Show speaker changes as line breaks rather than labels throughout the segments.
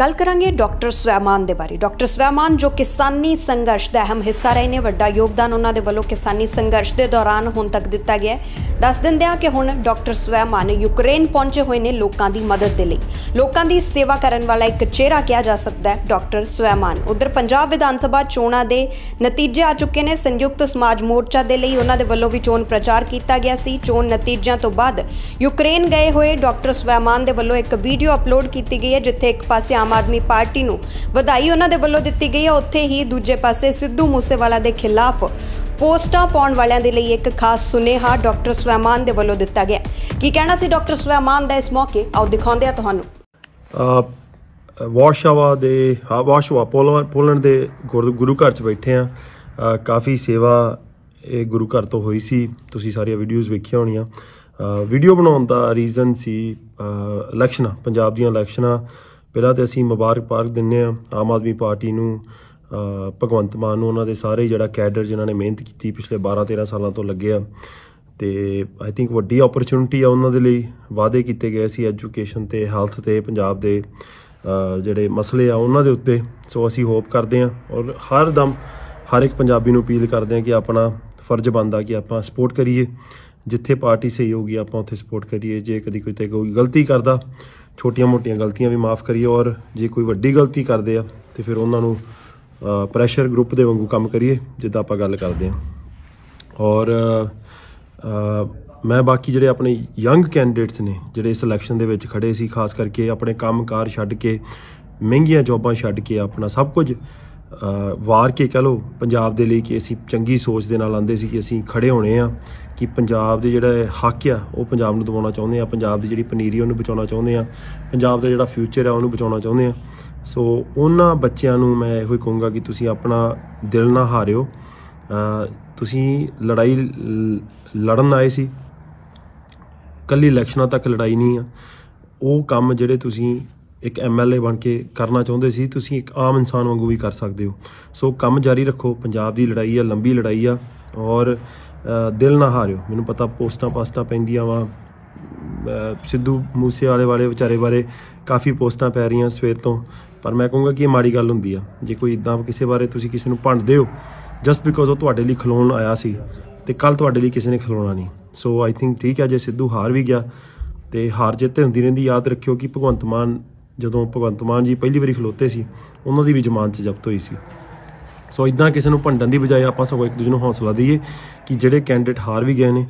ਗੱਲ ਕਰਾਂਗੇ ਡਾਕਟਰ ਸਵੈਮਾਨ ਦੇ ਬਾਰੇ ਡਾਕਟਰ ਸਵੈਮਾਨ ਜੋ ਕਿਸਾਨੀ ਸੰਘਰਸ਼ ਦਾ ਅਹਿਮ ਹਿੱਸਾ ਰਹੇ ਨੇ ਵੱਡਾ ਯੋਗਦਾਨ ਉਹਨਾਂ ਦੇ ਵੱਲੋਂ ਕਿਸਾਨੀ ਸੰਘਰਸ਼ ਦੇ ਦੌਰਾਨ ਹੁਣ ਤੱਕ ਦਿੱਤਾ ਗਿਆ ਹੈ ਦੱਸ ਦਿੰਦੇ ਆ ਕਿ ਹੁਣ ਡਾਕਟਰ ਸਵੈਮਾਨ ਯੂਕਰੇਨ ਪਹੁੰਚੇ ਹੋਏ ਨੇ ਲੋਕਾਂ ਦੀ ਮਦਦ ਦੇ ਲਈ ਲੋਕਾਂ ਦੀ ਸੇਵਾ ਕਰਨ ਵਾਲਾ ਇੱਕ ਚਿਹਰਾ ਕਿਹਾ ਜਾ ਸਕਦਾ ਹੈ ਡਾਕਟਰ ਸਵੈਮਾਨ ਉਧਰ ਪੰਜਾਬ ਵਿਧਾਨ ਸਭਾ ਚੋਣਾਂ ਦੇ ਨਤੀਜੇ ਆ ਚੁੱਕੇ ਨੇ ਸੰਯੁਕਤ ਸਮਾਜ ਮੋਰਚਾ ਦੇ ਲਈ ਉਹਨਾਂ ਦੇ ਵੱਲੋਂ ਵੀ ਚੋਣ ਪ੍ਰਚਾਰ ਕੀਤਾ ਗਿਆ ਸੀ ਚੋਣ ਨਤੀਜਿਆਂ ਤੋਂ ਬਾਅਦ ਯੂਕਰੇਨ ਗਏ ਹੋਏ ਡਾਕਟਰ ਸਵੈਮਾਨ ਦੇ ਵੱਲੋਂ ਇੱਕ ਵੀਡੀਓ ਅਪਲੋਡ ਕੀਤੀ ਗਈ ਹੈ ਜਿੱਥੇ ਇੱਕ ਪਾਸੇ ਆਮ ਆਮ ਆਦਮੀ ਪਾਰਟੀ ਨੂੰ ਵਧਾਈ ਉਹਨਾਂ ਦੇ ਵੱਲੋਂ ਦਿੱਤੀ ਗਈ ਹੈ ਉੱਥੇ ਹੀ ਦੂਜੇ ਪਾਸੇ ਸਿੱਧੂ ਮੂਸੇਵਾਲਾ ਦੇ ਖਿਲਾਫ ਪੋਸਟਾਂ ਪਾਉਣ ਵਾਲਿਆਂ ਦੇ ਲਈ ਇੱਕ ਖਾਸ ਸੁਨੇਹਾ ਡਾਕਟਰ ਸਵੈਮਾਨ ਦੇ ਵੱਲੋਂ ਦਿੱਤਾ ਗਿਆ ਕੀ ਕਹਿਣਾ ਸੀ ਡਾਕਟਰ ਸਵੈਮਾਨ ਦਾ ਇਸ ਮੌਕੇ ਆਓ ਦਿਖਾਉਂਦੇ ਆ ਤੁਹਾਨੂੰ
ਵਾਸ਼ਵਾ ਦੇ ਵਾਸ਼ਵਾ ਪੋਲੈਂਡ ਦੇ ਗੁਰੂ ਘਰ 'ਚ ਬੈਠੇ ਆ ਕਾਫੀ ਸੇਵਾ ਇਹ ਗੁਰੂ ਘਰ ਤੋਂ ਹੋਈ ਸੀ ਤੁਸੀਂ ਸਾਰੀਆਂ ਵੀਡੀਓਜ਼ ਵੇਖੀਆਂ ਹੋਣੀਆਂ ਵੀਡੀਓ ਬਣਾਉਣ ਦਾ ਰੀਜ਼ਨ ਸੀ ਇਲੈਕਸ਼ਨਾਂ ਪੰਜਾਬ ਦੀਆਂ ਇਲੈਕਸ਼ਨਾਂ ਪਹਿਲਾਂ ਤੇ ਅਸੀਂ ਮੁਬਾਰਕ ਪਾਰਕ ਦਿੰਨੇ ਆ ਆਮ ਆਦਮੀ ਪਾਰਟੀ ਨੂੰ ਭਗਵੰਤ ਮਾਨ ਨੂੰ ਉਹਨਾਂ ਦੇ ਸਾਰੇ ਜਿਹੜਾ ਕੈਡਰ ਜਿਨ੍ਹਾਂ ਨੇ ਮਿਹਨਤ ਕੀਤੀ ਪਿਛਲੇ 12 13 ਸਾਲਾਂ ਤੋਂ ਲੱਗੇ ਆ ਤੇ ਆਈ ਥਿੰਕ ਵੱਡੀ ਓਪਰਚੁਨਿਟੀ ਆ ਉਹਨਾਂ ਦੇ ਲਈ ਵਾਅਦੇ ਕੀਤੇ ਗਏ ਸੀ ਐਜੂਕੇਸ਼ਨ ਤੇ ਹੈਲਥ ਤੇ ਪੰਜਾਬ ਦੇ ਜਿਹੜੇ ਮਸਲੇ ਆ ਉਹਨਾਂ ਦੇ ਉੱਤੇ ਸੋ ਅਸੀਂ ਹੋਪ ਕਰਦੇ ਆ ਔਰ ਹਰ ਦਮ ਹਰ ਇੱਕ ਪੰਜਾਬੀ ਨੂੰ ਅਪੀਲ ਕਰਦੇ ਆ ਕਿ ਆਪਣਾ ਫਰਜ਼ ਬੰਦਾ ਕਿ ਆਪਾਂ ਸਪੋਰਟ ਕਰੀਏ ਜਿੱਥੇ ਪਾਰਟੀ ਸਹੀ ਹੋਗੀ ਆਪਾਂ ਉੱਥੇ ਸਪੋਰਟ ਕਰੀਏ ਜੇ ਕਦੀ ਕੋਈ ਤੇ ਕੋਈ ਗਲਤੀ ਕਰਦਾ ਛੋਟੀਆਂ-ਮੋਟੀਆਂ ਗਲਤੀਆਂ ਵੀ ਮਾਫ ਕਰੀਏ ਔਰ ਜੇ ਕੋਈ ਵੱਡੀ ਗਲਤੀ ਕਰਦੇ ਆ ਤੇ ਫਿਰ ਉਹਨਾਂ ਨੂੰ ਪ੍ਰੈਸ਼ਰ ਗਰੁੱਪ ਦੇ ਵਾਂਗੂ ਕੰਮ ਕਰੀਏ ਜਿੱਦਾਂ ਆਪਾਂ ਗੱਲ ਕਰਦੇ ਆ ਔਰ ਮੈਂ ਬਾਕੀ ਜਿਹੜੇ ਆਪਣੇ ਯੰਗ ਕੈਂਡੀਡੇਟਸ ਨੇ ਜਿਹੜੇ ਇਸ ਇਲੈਕਸ਼ਨ ਦੇ ਵਿੱਚ ਖੜੇ ਸੀ ਖਾਸ ਕਰਕੇ ਆਪਣੇ ਕੰਮਕਾਰ ਛੱਡ ਕੇ ਮਹਿੰਗੀਆਂ ਜੌਬਾਂ ਛੱਡ ਕੇ ਆਪਣਾ ਸਭ ਕੁਝ ਵਾਰ ਕੇ ਕਹ ਲੋ ਪੰਜਾਬ ਦੇ ਲਈ ਕਿ ਅਸੀਂ ਚੰਗੀ ਸੋਚ ਦੇ ਨਾਲ ਆਂਦੇ ਸੀ ਕਿ ਅਸੀਂ ਖੜੇ ਹੋਣੇ ਆ ਕਿ ਪੰਜਾਬ ਦੇ ਜਿਹੜਾ ਹੱਕ ਆ ਉਹ ਪੰਜਾਬ ਨੂੰ ਦਿਵਾਉਣਾ ਚਾਹੁੰਦੇ ਆ ਪੰਜਾਬ ਦੀ ਜਿਹੜੀ ਪਨੀਰੀ ਉਹਨੂੰ ਬਚਾਉਣਾ ਚਾਹੁੰਦੇ ਆ ਪੰਜਾਬ ਦਾ ਜਿਹੜਾ ਫਿਊਚਰ ਆ ਉਹਨੂੰ ਬਚਾਉਣਾ ਚਾਹੁੰਦੇ ਆ ਸੋ ਉਹਨਾਂ ਬੱਚਿਆਂ ਨੂੰ ਮੈਂ ਇਹੋ ਹੀ ਕਹੂੰਗਾ ਕਿ ਤੁਸੀਂ ਆਪਣਾ ਦਿਲ ਨਾ ਹਾਰਿਓ ਤੁਸੀਂ ਲੜਾਈ ਲੜਨ ਆਏ ਸੀ ਕੱਲੀ ਇਲੈਕਸ਼ਨਾਂ ਤੱਕ ਲੜਾਈ ਨਹੀਂ ਆ ਉਹ ਕੰਮ ਜਿਹੜੇ ਤੁਸੀਂ ਇੱਕ ਐਮਐਲਏ ਬਣ ਕੇ ਕਰਨਾ ਚਾਹੁੰਦੇ ਸੀ ਤੁਸੀਂ ਇੱਕ ਆਮ ਇਨਸਾਨ ਵਾਂਗੂ ਵੀ ਕਰ ਸਕਦੇ ਹੋ ਸੋ ਕੰਮ ਜਾਰੀ ਰੱਖੋ ਪੰਜਾਬ ਦੀ ਲੜਾਈ ਆ ਲੰਬੀ ਲੜਾਈ ਆ ਔਰ ਦਿਲ ਨਾ ਹਾਰਿਓ ਮੈਨੂੰ ਪਤਾ ਪੋਸਟਾਂ ਪਾਸਟਾਂ ਪੈਂਦੀਆਂ ਵਾ ਸਿੱਧੂ ਮੂਸੇ ਵਾਲੇ ਵਾਲੇ ਵਿਚਾਰੇ ਬਾਰੇ ਕਾਫੀ ਪੋਸਟਾਂ ਪੈ ਰਹੀਆਂ ਸਵੇਰ ਤੋਂ ਪਰ ਮੈਂ ਕਹੂੰਗਾ ਕਿ ਇਹ ਮਾੜੀ ਗੱਲ ਹੁੰਦੀ ਆ ਜੇ ਕੋਈ ਇਦਾਂ ਕਿਸੇ ਬਾਰੇ ਤੁਸੀਂ ਕਿਸੇ ਨੂੰ ਭੰਡਦੇ ਹੋ ਜਸਟ ਬਿਕੋਜ਼ ਉਹ ਤੁਹਾਡੇ ਲਈ ਖਲੋਣ ਆਇਆ ਸੀ ਤੇ ਕੱਲ ਤੁਹਾਡੇ ਲਈ ਕਿਸੇ ਨੇ ਖਲੋਣਾ ਨਹੀਂ ਸੋ ਆਈ ਥਿੰਕ ਠੀਕ ਆ ਜੇ ਸਿੱਧੂ ਹਾਰ ਵੀ ਗਿਆ ਤੇ ਹਾਰ ਜਿੱਤ ਹੁੰਦੀ ਰਹਿੰਦੀ ਯਾਦ ਰੱਖਿਓ ਕਿ ਭਗਵੰਤ ਮਾਨ ਜਦੋਂ ਭਗਵੰਤ ਮਾਨ ਜੀ ਪਹਿਲੀ ਵਾਰੀ ਖਲੋਤੇ ਸੀ ਉਹਨਾਂ ਦੀ ਵੀ ਜ਼ਮਾਨਤ ਜ਼ਬਤ ਹੋਈ ਸੀ ਸੋ ਇਦਾਂ ਕਿਸੇ ਨੂੰ ਭੰਡਣ ਦੀ ਬਜਾਏ ਆਪਾਂ ਸਗੋਂ ਇੱਕ ਦੂਜੇ ਨੂੰ ਹੌਸਲਾ ਦਈਏ ਕਿ ਜਿਹੜੇ ਕੈਂਡੀਡੇਟ ਹਾਰ ਵੀ ਗਏ ਨੇ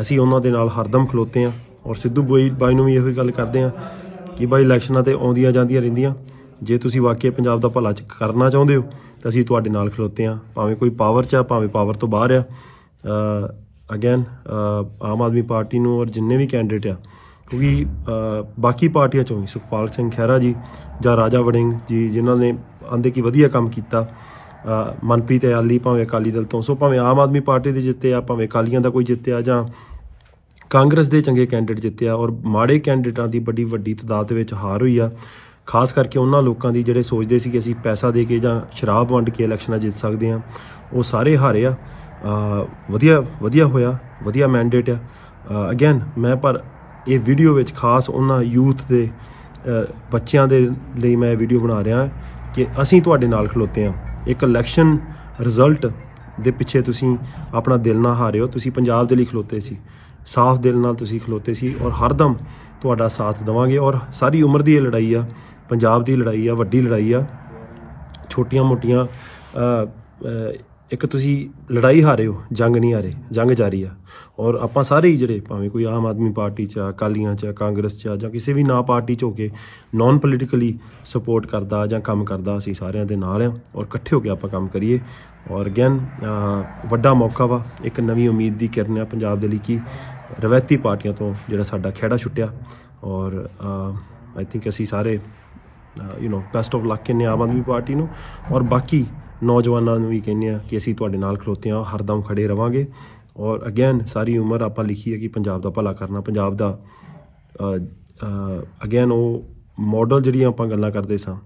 ਅਸੀਂ ਉਹਨਾਂ ਦੇ ਨਾਲ ਹਰਦਮ ਖਲੋਤੇ ਆਂ ਔਰ ਸਿੱਧੂ ਬੋਈ ਬਾਈ ਨੂੰ ਵੀ ਇਹੋ ਹੀ ਗੱਲ ਕਰਦੇ ਆਂ ਕਿ ਬਾਈ ਇਲੈਕਸ਼ਨਾਂ ਤੇ ਆਉਂਦੀਆਂ ਜਾਂਦੀਆਂ ਰਹਿੰਦੀਆਂ ਜੇ ਤੁਸੀਂ ਵਾਕਈ ਪੰਜਾਬ ਦਾ ਭਲਾ ਕਰਨਾ ਚਾਹੁੰਦੇ ਹੋ ਤਾਂ ਅਸੀਂ ਤੁਹਾਡੇ ਨਾਲ ਖਲੋਤੇ ਆਂ ਭਾਵੇਂ ਕੋਈ ਪਾਵਰ 'ਚ ਆ ਭਾਵੇਂ ਪਾਵਰ ਤੋਂ ਬਾਹਰ ਆ ਅਗੇਨ ਆਮ ਆਦਮੀ ਪਾਰਟੀ ਨੂੰ ਔਰ ਜਿੰਨੇ ਵੀ ਕੈਂਡੀਡੇਟ ਆ ਕਿਉਂਕਿ ਬਾਕੀ ਪਾਰਟੀਆਂ ਚੋਂ ਵੀ ਸੁਖਪਾਲ ਸਿੰਘ ਖਹਿਰਾ ਜੀ ਜਾਂ ਰਾਜਾ ਵੜਿੰਗ ਜੀ ਜਿਨ੍ਹਾਂ ਨੇ ਆਂਦੇ ਕੀ ਵਧੀਆ ਕੰਮ ਕੀਤਾ ਮਨਪ੍ਰੀਤ ਅਯਾਲੀ ਭਾਵੇਂ ਅਕਾਲੀ ਦਲ ਤੋਂ ਸੋ ਭਾਵੇਂ ਆਮ ਆਦਮੀ ਪਾਰਟੀ ਦੇ ਜਿੱਤੇ ਆ ਭਾਵੇਂ ਅਕਾਲੀਆਂ ਦਾ ਕੋਈ ਜਿੱਤਿਆ ਜਾਂ ਕਾਂਗਰਸ ਦੇ ਚੰਗੇ ਕੈਂਡੀਡੇਟ ਜਿੱਤੇ ਆ ਔਰ ਮਾੜੇ ਕੈਂਡੀਡੇਟਾਂ ਦੀ ਵੱਡੀ ਵੱਡੀ ਤਦਾਦ ਵਿੱਚ ਹਾਰ ਹੋਈ ਆ ਖਾਸ ਕਰਕੇ ਉਹਨਾਂ ਲੋਕਾਂ ਦੀ ਜਿਹੜੇ ਸੋਚਦੇ ਸੀ ਕਿ ਅਸੀਂ ਪੈਸਾ ਦੇ ਕੇ ਜਾਂ ਸ਼ਰਾਬ ਵੰਡ ਕੇ ਇਲੈਕਸ਼ਨਾਂ ਜਿੱਤ ਸਕਦੇ ਆ ਉਹ ਸਾਰੇ ਹਾਰੇ ਆ ਵਧੀਆ ਵਧੀਆ ਹੋਇਆ ਵਧੀਆ ਮੈਂਡੇਟ ਆ ਅਗੇਨ ਮੈਂ ਪਰ ਇਹ ਵੀਡੀਓ ਵਿੱਚ ਖਾਸ ਉਹਨਾਂ ਯੂਥ ਦੇ ਬੱਚਿਆਂ ਦੇ ਲਈ ਮੈਂ ਵੀਡੀਓ ਬਣਾ ਰਿਹਾ ਕਿ ਅਸੀਂ ਤੁਹਾਡੇ ਨਾਲ ਖਲੋਤੇ ਹਾਂ ਇੱਕ ਇਲੈਕਸ਼ਨ ਰਿਜ਼ਲਟ ਦੇ ਪਿੱਛੇ ਤੁਸੀਂ ਆਪਣਾ ਦਿਲ ਨਾ ਹਾਰਿਓ ਤੁਸੀਂ ਪੰਜਾਬ ਦੇ ਲਈ ਖਲੋਤੇ ਸੀ ਸਾਫ਼ ਦਿਲ ਨਾਲ ਤੁਸੀਂ ਖਲੋਤੇ ਸੀ ਔਰ ਹਰਦਮ ਤੁਹਾਡਾ ਸਾਥ ਦਵਾਂਗੇ ਔਰ ਸਾਰੀ ਉਮਰ ਦੀ ਇਹ ਲੜਾਈ ਆ ਪੰਜਾਬ ਦੀ ਲੜਾਈ ਆ ਵੱਡੀ ਲੜਾਈ ਆ ਛੋਟੀਆਂ-ਮੋਟੀਆਂ ਇੱਕ ਤੁਸੀਂ ਲੜਾਈ ਹਾਰੇ ਹੋ ਜੰਗ ਨਹੀਂ ਹਾਰੇ ਜੰਗ ਜਾਰੀ ਆ ਔਰ ਆਪਾਂ ਸਾਰੇ ਹੀ ਜਿਹੜੇ ਭਾਵੇਂ ਕੋਈ ਆਮ ਆਦਮੀ ਪਾਰਟੀ ਚ ਆ ਕਾਲੀਆਂ ਚ ਆ ਕਾਂਗਰਸ ਚ ਆ ਜਾਂ ਕਿਸੇ ਵੀ ਨਾ ਪਾਰਟੀ ਚ ਹੋ ਕੇ ਨਾਨ ਪੋਲੀਟਿਕਲੀ ਸਪੋਰਟ ਕਰਦਾ ਜਾਂ ਕੰਮ ਕਰਦਾ ਅਸੀਂ ਸਾਰਿਆਂ ਦੇ ਨਾਲ ਆ ਔਰ ਇਕੱਠੇ ਹੋ ਕੇ ਆਪਾਂ ਕੰਮ ਕਰੀਏ ਔਰ ਅਗੇਨ ਵੱਡਾ ਮੌਕਾ ਵਾ ਇੱਕ ਨਵੀਂ ਉਮੀਦ ਦੀ ਕਿਰਨ ਆ ਪੰਜਾਬ ਦੇ ਲਈ ਕੀ ਰਵਾਇਤੀ ਪਾਰਟੀਆਂ ਤੋਂ ਜਿਹੜਾ ਸਾਡਾ ਖਿਹੜਾ ਛੁੱਟਿਆ ਔਰ ਆਈ ਥਿੰਕ ਅਸੀਂ ਸਾਰੇ you know best of luck in Aam Aadmi Party ਨੂੰ ਔਰ ਬਾਕੀ ਨੌਜਵਾਨਾਂ ਨੂੰ ਵੀ ਕਹਿੰਨੇ ਆ ਕਿ ਅਸੀਂ ਤੁਹਾਡੇ ਨਾਲ ਖਲੋਤੇ ਆ ਹਰਦਮ ਖੜੇ ਰਵਾਂਗੇ ਔਰ ਅਗੇਨ ਸਾਰੀ ਉਮਰ ਆਪਾਂ ਲਿਖੀ ਹੈ ਕਿ ਪੰਜਾਬ ਦਾ ਭਲਾ ਕਰਨਾ ਪੰਜਾਬ ਦਾ ਅਗੇਨ ਉਹ ਮਾਡਲ ਜਿਹੜੀਆਂ ਆਪਾਂ ਗੱਲਾਂ ਕਰਦੇ ਸਾਂ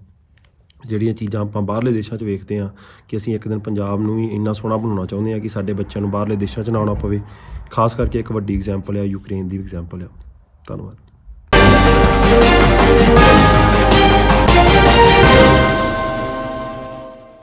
ਜਿਹੜੀਆਂ ਚੀਜ਼ਾਂ ਆਪਾਂ ਬਾਹਰਲੇ ਦੇਸ਼ਾਂ 'ਚ ਵੇਖਦੇ ਆ ਕਿ ਅਸੀਂ ਇੱਕ ਦਿਨ ਪੰਜਾਬ ਨੂੰ ਵੀ ਇੰਨਾ ਸੋਹਣਾ ਬਣਾਉਣਾ ਚਾਹੁੰਦੇ ਆ ਕਿ ਸਾਡੇ ਬੱਚਿਆਂ ਨੂੰ ਬਾਹਰਲੇ ਦੇਸ਼ਾਂ 'ਚ ਨਾ ਆਉਣਾ ਪਵੇ ਖਾਸ ਕਰਕੇ ਇੱਕ ਵੱਡੀ ਐਗਜ਼ਾਮਪਲ ਹੈ ਯੂਕਰੇਨ ਦੀ ਐਗਜ਼ਾਮਪਲ ਹੈ ਧੰਨਵਾਦ